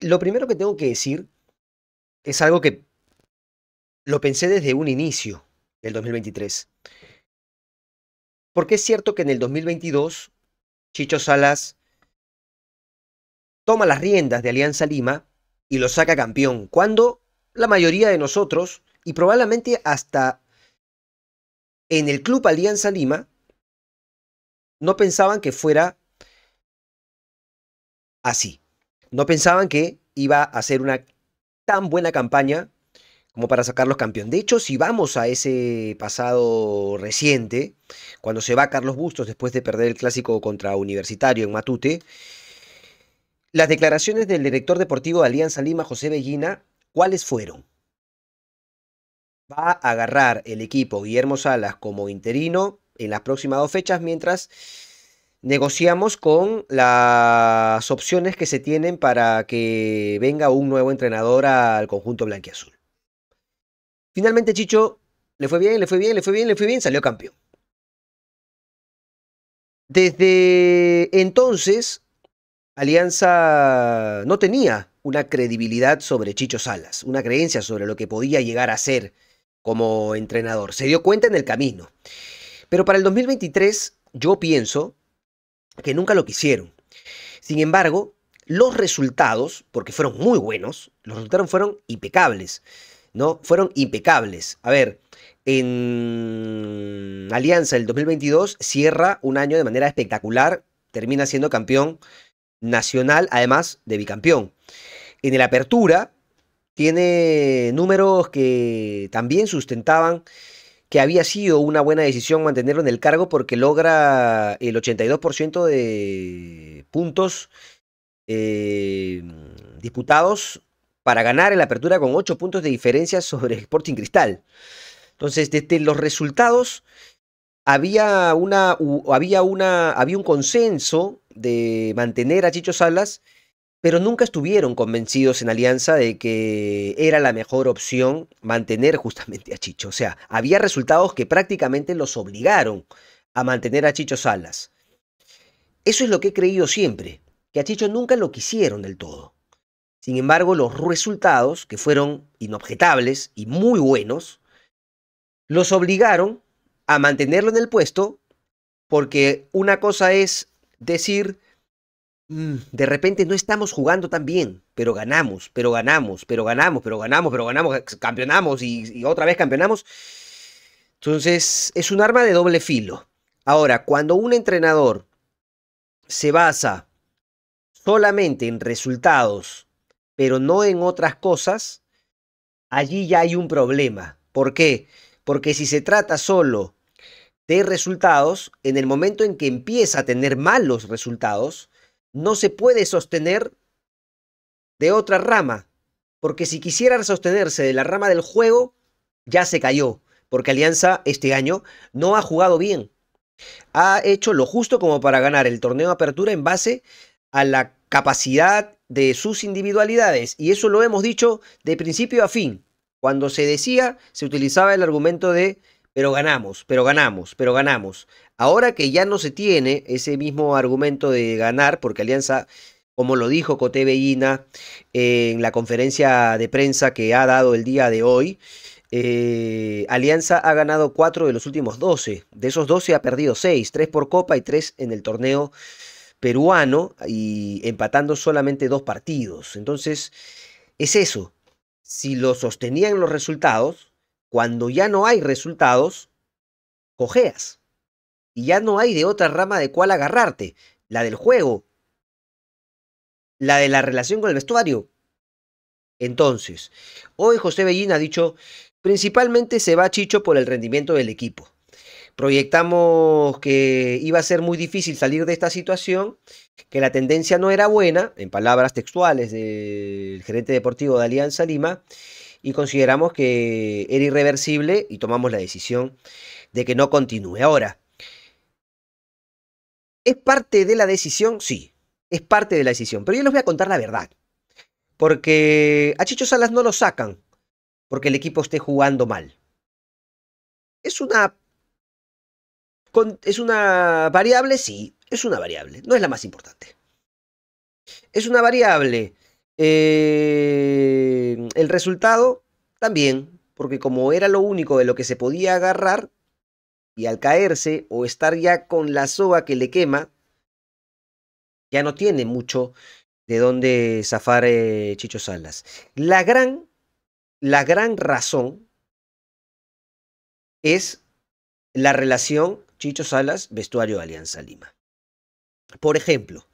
Lo primero que tengo que decir es algo que lo pensé desde un inicio del 2023. Porque es cierto que en el 2022 Chicho Salas toma las riendas de Alianza Lima y lo saca campeón, cuando la mayoría de nosotros, y probablemente hasta en el Club Alianza Lima, no pensaban que fuera así no pensaban que iba a ser una tan buena campaña como para sacarlos campeón. De hecho, si vamos a ese pasado reciente, cuando se va Carlos Bustos después de perder el clásico contra Universitario en Matute, las declaraciones del director deportivo de Alianza Lima, José Bellina, ¿cuáles fueron? Va a agarrar el equipo Guillermo Salas como interino en las próximas dos fechas, mientras negociamos con las opciones que se tienen para que venga un nuevo entrenador al conjunto blanquiazul. Finalmente, Chicho, le fue bien, le fue bien, le fue bien, le fue bien, salió campeón. Desde entonces, Alianza no tenía una credibilidad sobre Chicho Salas, una creencia sobre lo que podía llegar a ser como entrenador. Se dio cuenta en el camino. Pero para el 2023 yo pienso que nunca lo quisieron. Sin embargo, los resultados, porque fueron muy buenos, los resultados fueron impecables, ¿no? Fueron impecables. A ver, en Alianza el 2022 cierra un año de manera espectacular, termina siendo campeón nacional, además de bicampeón. En el Apertura tiene números que también sustentaban que había sido una buena decisión mantenerlo en el cargo porque logra el 82% de puntos eh, disputados para ganar en la apertura con 8 puntos de diferencia sobre Sporting Cristal. Entonces, desde los resultados había una, había una había un consenso de mantener a Chicho Salas pero nunca estuvieron convencidos en Alianza de que era la mejor opción mantener justamente a Chicho. O sea, había resultados que prácticamente los obligaron a mantener a Chicho Salas. Eso es lo que he creído siempre, que a Chicho nunca lo quisieron del todo. Sin embargo, los resultados, que fueron inobjetables y muy buenos, los obligaron a mantenerlo en el puesto porque una cosa es decir Mm, de repente no estamos jugando tan bien, pero ganamos, pero ganamos, pero ganamos, pero ganamos, pero ganamos, campeonamos y, otra vez campeonamos. Entonces, es un arma de doble filo. Ahora, cuando un entrenador se basa solamente en resultados, pero no en otras cosas, allí ya hay un problema. ¿Por qué? Porque si se trata solo de resultados, en el momento en que empieza a tener malos resultados, no se puede sostener de otra rama, porque si quisiera sostenerse de la rama del juego, ya se cayó, porque Alianza este año no ha jugado bien. Ha hecho lo justo como para ganar el torneo de apertura en base a la capacidad de sus individualidades, y eso lo hemos dicho de principio a fin. Cuando se decía, se utilizaba el argumento de pero ganamos, pero ganamos, pero ganamos. Ahora que ya no se tiene ese mismo argumento de ganar, porque Alianza, como lo dijo Cote Bellina eh, en la conferencia de prensa que ha dado el día de hoy, eh, Alianza ha ganado cuatro de los últimos doce. De esos 12 ha perdido seis, tres por Copa y tres en el torneo peruano y empatando solamente dos partidos. Entonces, es eso. Si lo sostenían los resultados, cuando ya no hay resultados, cojeas y ya no hay de otra rama de cual agarrarte. La del juego. La de la relación con el vestuario. Entonces, hoy José Bellín ha dicho, principalmente se va Chicho por el rendimiento del equipo. Proyectamos que iba a ser muy difícil salir de esta situación, que la tendencia no era buena, en palabras textuales del gerente deportivo de Alianza Lima, y consideramos que era irreversible y tomamos la decisión de que no continúe. Ahora, ¿Es parte de la decisión? Sí, es parte de la decisión. Pero yo les voy a contar la verdad. Porque a Chicho Salas no lo sacan porque el equipo esté jugando mal. Es una. ¿Es una variable? Sí, es una variable. No es la más importante. Es una variable. Eh, el resultado también, porque como era lo único de lo que se podía agarrar, y al caerse o estar ya con la soga que le quema, ya no tiene mucho de dónde zafar eh, Chicho Salas. La gran, la gran razón es la relación Chicho Salas, vestuario Alianza Lima. Por ejemplo,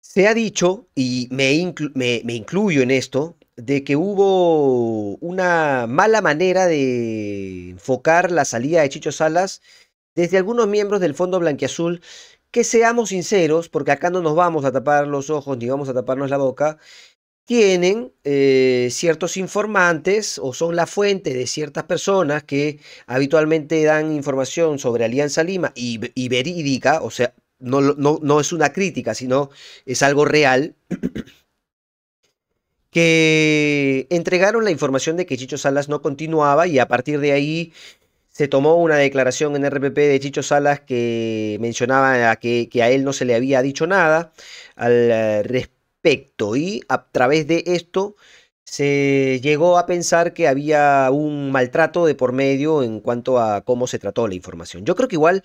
se ha dicho, y me, me, incluyo en esto, de que hubo una mala manera de enfocar la salida de Chicho Salas desde algunos miembros del Fondo Blanquiazul, que seamos sinceros, porque acá no nos vamos a tapar los ojos ni vamos a taparnos la boca, tienen eh, ciertos informantes o son la fuente de ciertas personas que habitualmente dan información sobre Alianza Lima y, verídica, o sea, no, no, no es una crítica, sino es algo real que entregaron la información de que Chicho Salas no continuaba y a partir de ahí se tomó una declaración en RPP de Chicho Salas que mencionaba que, a él no se le había dicho nada al eh, respecto y a través de esto se llegó a pensar que había un maltrato de por medio en cuanto a cómo se trató la información. Yo creo que igual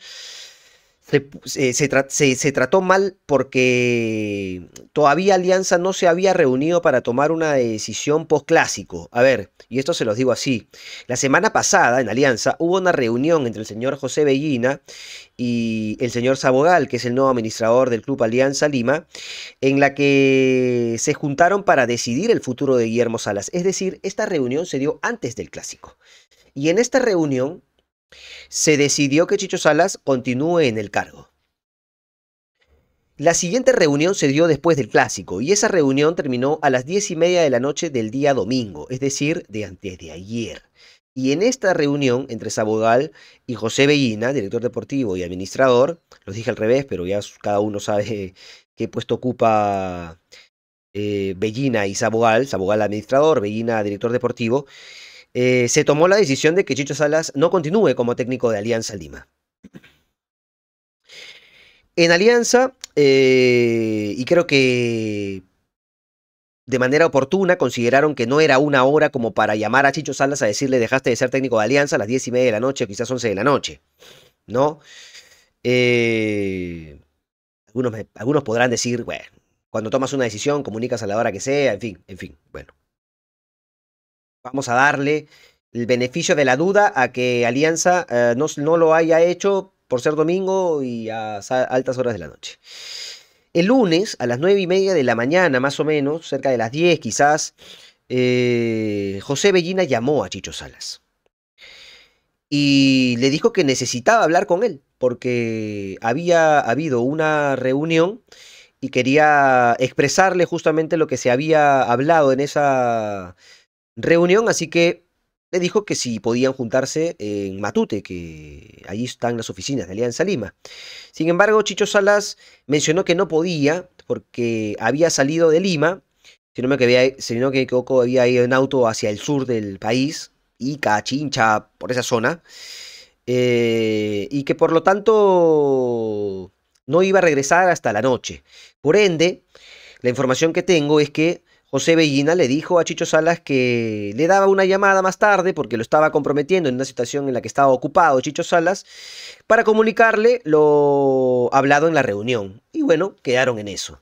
se, trató mal porque todavía Alianza no se había reunido para tomar una decisión postclásico. A ver, y esto se los digo así. La semana pasada en Alianza hubo una reunión entre el señor José Bellina y el señor Sabogal, que es el nuevo administrador del Club Alianza Lima, en la que se juntaron para decidir el futuro de Guillermo Salas. Es decir, esta reunión se dio antes del clásico. Y en esta reunión se decidió que Chicho Salas continúe en el cargo. La siguiente reunión se dio después del clásico y esa reunión terminó a las diez y media de la noche del día domingo, es decir, de antes de ayer. Y en esta reunión entre Sabogal y José Bellina, director deportivo y administrador, los dije al revés, pero ya cada uno sabe qué puesto ocupa eh, Bellina y Sabogal, Sabogal administrador, Bellina director deportivo, eh, se tomó la decisión de que Chicho Salas no continúe como técnico de Alianza Lima. En Alianza, eh, y creo que de manera oportuna, consideraron que no era una hora como para llamar a Chicho Salas a decirle dejaste de ser técnico de Alianza a las 10 y media de la noche o quizás 11 de la noche, ¿no? Eh, algunos, algunos podrán decir, bueno, cuando tomas una decisión comunicas a la hora que sea, en fin, en fin, bueno vamos a darle el beneficio de la duda a que Alianza eh, no, no, lo haya hecho por ser domingo y a altas horas de la noche. El lunes, a las nueve y media de la mañana, más o menos, cerca de las 10 quizás, eh, José Bellina llamó a Chicho Salas. Y le dijo que necesitaba hablar con él, porque había habido una reunión y quería expresarle justamente lo que se había hablado en esa reunión, así que le dijo que si podían juntarse en Matute, que allí están las oficinas de Alianza Lima. Sin embargo, Chicho Salas mencionó que no podía porque había salido de Lima, sino que me, había ido en auto hacia el sur del país, Ica, Chincha, por esa zona, eh, y que por lo tanto no iba a regresar hasta la noche. Por ende, la información que tengo es que José Bellina le dijo a Chicho Salas que le daba una llamada más tarde porque lo estaba comprometiendo en una situación en la que estaba ocupado Chicho Salas para comunicarle lo hablado en la reunión. Y bueno, quedaron en eso.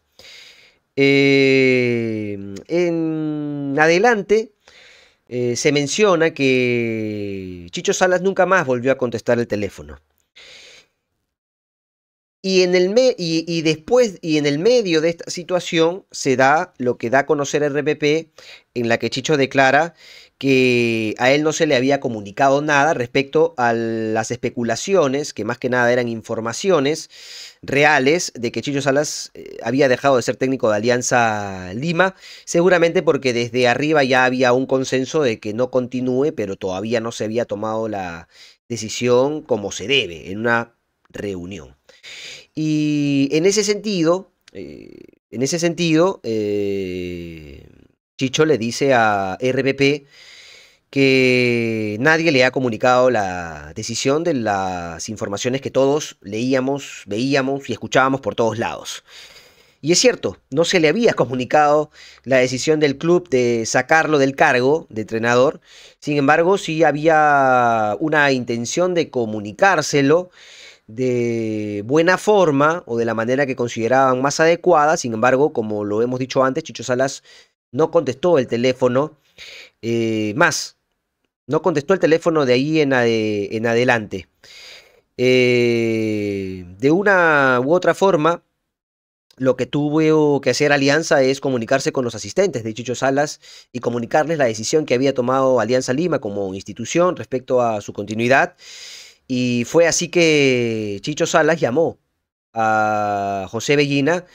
Eh, en adelante eh, se menciona que Chicho Salas nunca más volvió a contestar el teléfono. Y, en el y, y, después, y en el medio de esta situación se da lo que da a conocer RPP, en la que Chicho declara que a él no se le había comunicado nada respecto a las especulaciones, que más que nada eran informaciones reales, de que Chicho Salas eh, había dejado de ser técnico de Alianza Lima, seguramente porque desde arriba ya había un consenso de que no continúe, pero todavía no se había tomado la decisión como se debe, en una reunión. Y en ese sentido, eh, en ese sentido, eh, Chicho le dice a RPP que nadie le ha comunicado la decisión de las informaciones que todos leíamos, veíamos y escuchábamos por todos lados. Y es cierto, no se le había comunicado la decisión del club de sacarlo del cargo de entrenador, sin embargo sí había una intención de comunicárselo de buena forma o de la manera que consideraban más adecuada. Sin embargo, como lo hemos dicho antes, Chicho Salas no contestó el teléfono eh, más. No contestó el teléfono de ahí en, adelante. Eh, de una u otra forma, lo que tuvo que hacer Alianza es comunicarse con los asistentes de Chicho Salas y comunicarles la decisión que había tomado Alianza Lima como institución respecto a su continuidad y fue así que Chicho Salas llamó a José Bellina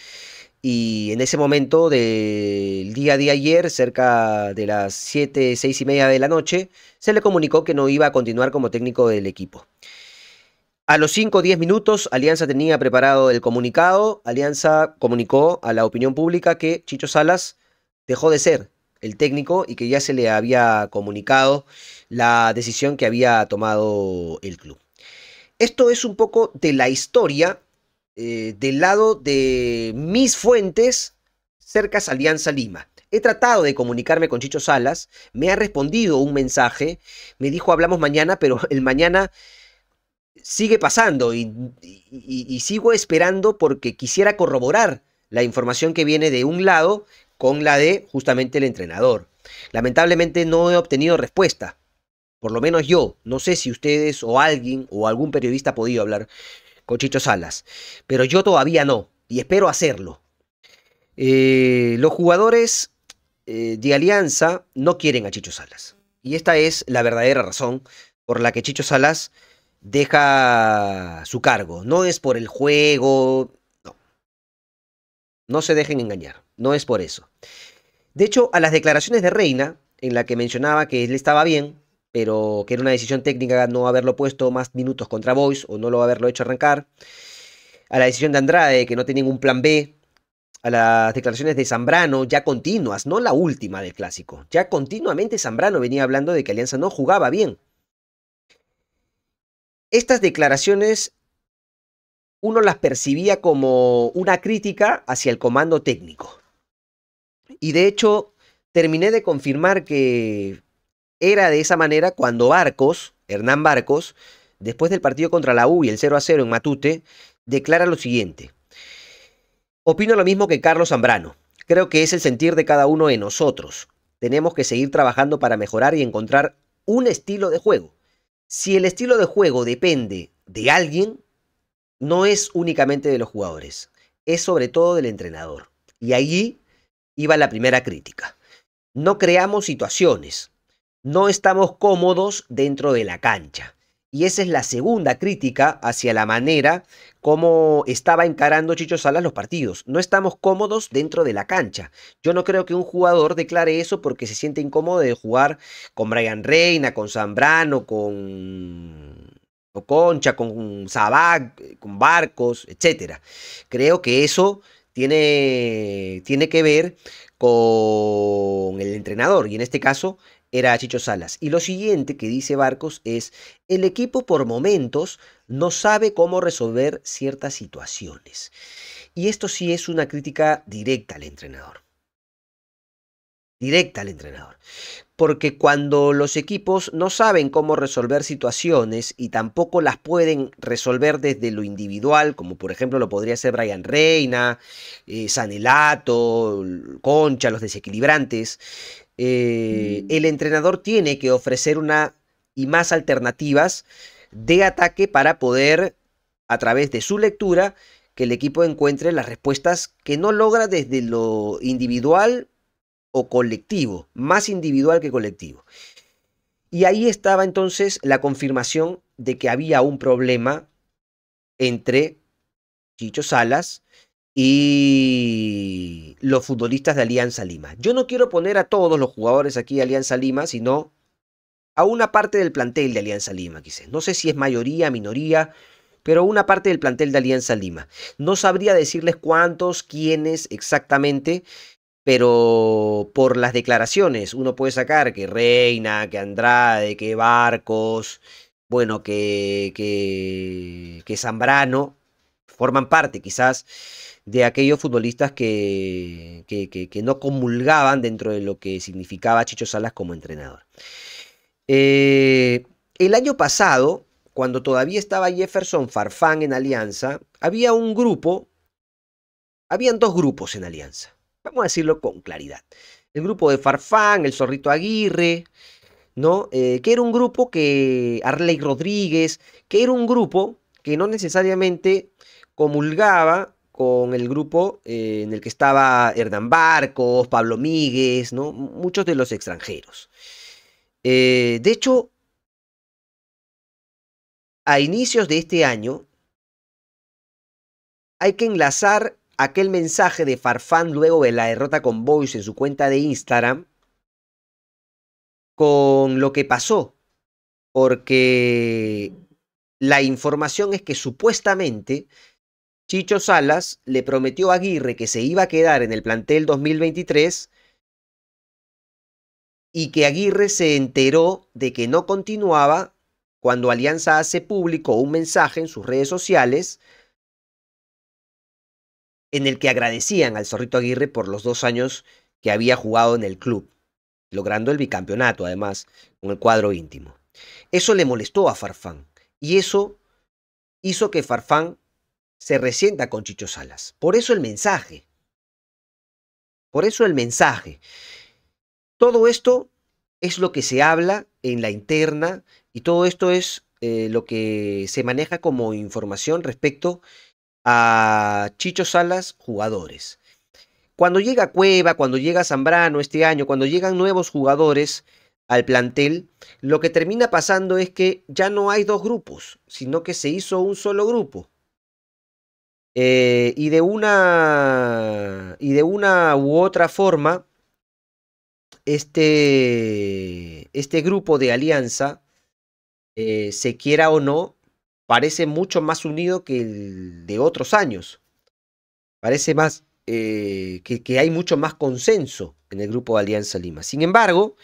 y en ese momento del día de ayer, cerca de las 7, 6 y media de la noche, se le comunicó que no iba a continuar como técnico del equipo. A los 5 o 10 minutos, Alianza tenía preparado el comunicado. Alianza comunicó a la opinión pública que Chicho Salas dejó de ser el técnico y que ya se le había comunicado la decisión que había tomado el club. Esto es un poco de la historia eh, del lado de mis fuentes cercas Alianza Lima. He tratado de comunicarme con Chicho Salas, me ha respondido un mensaje, me dijo hablamos mañana, pero el mañana sigue pasando y, sigo esperando porque quisiera corroborar la información que viene de un lado con la de justamente el entrenador. Lamentablemente no he obtenido respuesta por lo menos yo, no sé si ustedes o alguien o algún periodista ha podido hablar con Chicho Salas, pero yo todavía no y espero hacerlo. Eh, los jugadores eh, de Alianza no quieren a Chicho Salas y esta es la verdadera razón por la que Chicho Salas deja su cargo. No es por el juego, no. No se dejen engañar, no es por eso. De hecho, a las declaraciones de Reina, en la que mencionaba que él estaba bien, pero que era una decisión técnica no haberlo puesto más minutos contra Boys o no lo haberlo hecho arrancar. A la decisión de Andrade, que no tenía ningún plan B. A las declaraciones de Zambrano, ya continuas, no la última del clásico. Ya continuamente Zambrano venía hablando de que Alianza no jugaba bien. Estas declaraciones uno las percibía como una crítica hacia el comando técnico. Y de hecho, terminé de confirmar que era de esa manera cuando Barcos, Hernán Barcos, después del partido contra la U y el 0 a 0 en Matute, declara lo siguiente. Opino lo mismo que Carlos Zambrano. Creo que es el sentir de cada uno de nosotros. Tenemos que seguir trabajando para mejorar y encontrar un estilo de juego. Si el estilo de juego depende de alguien, no es únicamente de los jugadores, es sobre todo del entrenador. Y allí iba la primera crítica. No creamos situaciones, no estamos cómodos dentro de la cancha. Y esa es la segunda crítica hacia la manera como estaba encarando Chicho Salas los partidos. No estamos cómodos dentro de la cancha. Yo no creo que un jugador declare eso porque se siente incómodo de jugar con Brian Reina, con Zambrano, con Concha, con Sabac, con Barcos, etc. Creo que eso tiene, tiene que ver con el entrenador y en este caso era Chicho Salas. Y lo siguiente que dice Barcos es, el equipo por momentos no sabe cómo resolver ciertas situaciones. Y esto sí es una crítica directa al entrenador. Directa al entrenador. Porque cuando los equipos no saben cómo resolver situaciones y tampoco las pueden resolver desde lo individual, como por ejemplo lo podría ser Brian Reina, eh, Sanelato, Concha, los desequilibrantes, eh, mm. el entrenador tiene que ofrecer una y más alternativas de ataque para poder, a través de su lectura, que el equipo encuentre las respuestas que no logra desde lo individual o colectivo, más individual que colectivo. Y ahí estaba entonces la confirmación de que había un problema entre Chicho Salas y los futbolistas de Alianza Lima. Yo no quiero poner a todos los jugadores aquí de Alianza Lima, sino a una parte del plantel de Alianza Lima, quizás. No sé si es mayoría, minoría, pero una parte del plantel de Alianza Lima. No sabría decirles cuántos, quiénes exactamente, pero por las declaraciones uno puede sacar que Reina, que Andrade, que Barcos, bueno, que, que, que Zambrano, forman parte quizás de aquellos futbolistas que, no comulgaban dentro de lo que significaba Chicho Salas como entrenador. Eh, el año pasado, cuando todavía estaba Jefferson Farfán en Alianza, había un grupo, habían dos grupos en Alianza, vamos a decirlo con claridad. El grupo de Farfán, el Zorrito Aguirre, ¿no? Eh, que era un grupo que Arley Rodríguez, que era un grupo que no necesariamente comulgaba con el grupo eh, en el que estaba Hernán Barcos, Pablo Míguez, ¿no? muchos de los extranjeros. Eh, de hecho, a inicios de este año, hay que enlazar aquel mensaje de Farfán luego de la derrota con Boyce en su cuenta de Instagram con lo que pasó, porque la información es que supuestamente Chicho Salas le prometió a Aguirre que se iba a quedar en el plantel 2023 y que Aguirre se enteró de que no continuaba cuando Alianza hace público un mensaje en sus redes sociales en el que agradecían al Zorrito Aguirre por los dos años que había jugado en el club, logrando el bicampeonato además con el cuadro íntimo. Eso le molestó a Farfán y eso hizo que Farfán se resienta con Chicho Salas. Por eso el mensaje. Por eso el mensaje. Todo esto es lo que se habla en la interna y todo esto es eh, lo que se maneja como información respecto a Chicho Salas, jugadores. Cuando llega Cueva, cuando llega Zambrano este año, cuando llegan nuevos jugadores, al plantel, lo que termina pasando es que ya no hay dos grupos, sino que se hizo un solo grupo. Eh, y, de una, y de una u otra forma, este, este grupo de alianza, eh, se quiera o no, parece mucho más unido que el de otros años. Parece más eh, que hay mucho más consenso en el grupo de Alianza Lima. Sin embargo,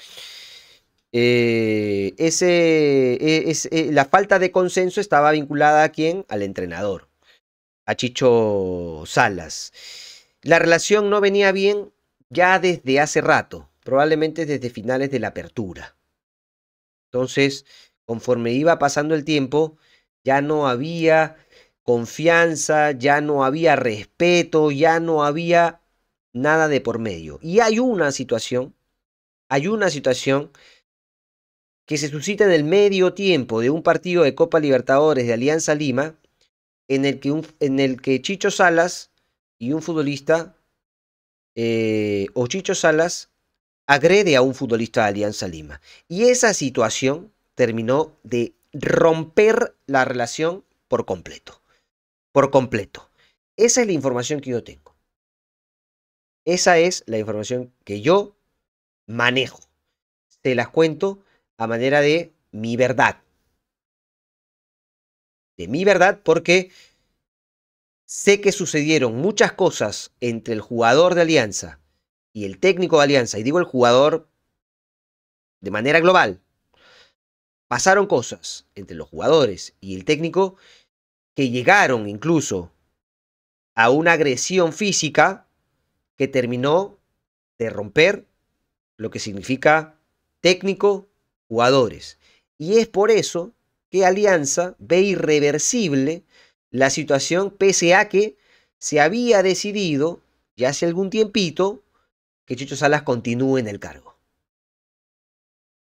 eh, ese, e, e, la falta de consenso estaba vinculada a quién? Al entrenador, a Chicho Salas. La relación no venía bien ya desde hace rato, probablemente desde finales de la apertura. Entonces, conforme iba pasando el tiempo, ya no había confianza, ya no había respeto, ya no había nada de por medio. Y hay una situación, hay una situación que se suscita en el medio tiempo de un partido de Copa Libertadores de Alianza Lima, en el que, en el que Chicho Salas y un futbolista, eh, o Chicho Salas, agrede a un futbolista de Alianza Lima. Y esa situación terminó de romper la relación por completo. Por completo. Esa es la información que yo tengo. Esa es la información que yo manejo. Te las cuento a manera de mi verdad. De mi verdad porque sé que sucedieron muchas cosas entre el jugador de Alianza y el técnico de Alianza, y digo el jugador de manera global, pasaron cosas entre los jugadores y el técnico que llegaron incluso a una agresión física que terminó de romper lo que significa técnico jugadores. Y es por eso que Alianza ve irreversible la situación pese a que se había decidido ya hace algún tiempito que Chicho Salas continúe en el cargo.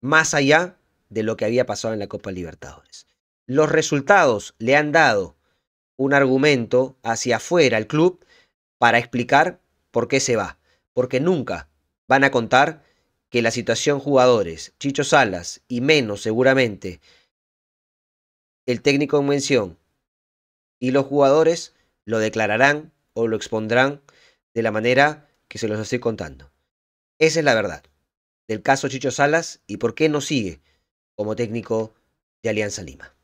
Más allá de lo que había pasado en la Copa Libertadores. Los resultados le han dado un argumento hacia afuera al club para explicar por qué se va, porque nunca van a contar que la situación jugadores, Chicho Salas y menos seguramente el técnico en mención y los jugadores lo declararán o lo expondrán de la manera que se los estoy contando. Esa es la verdad del caso Chicho Salas y por qué no sigue como técnico de Alianza Lima.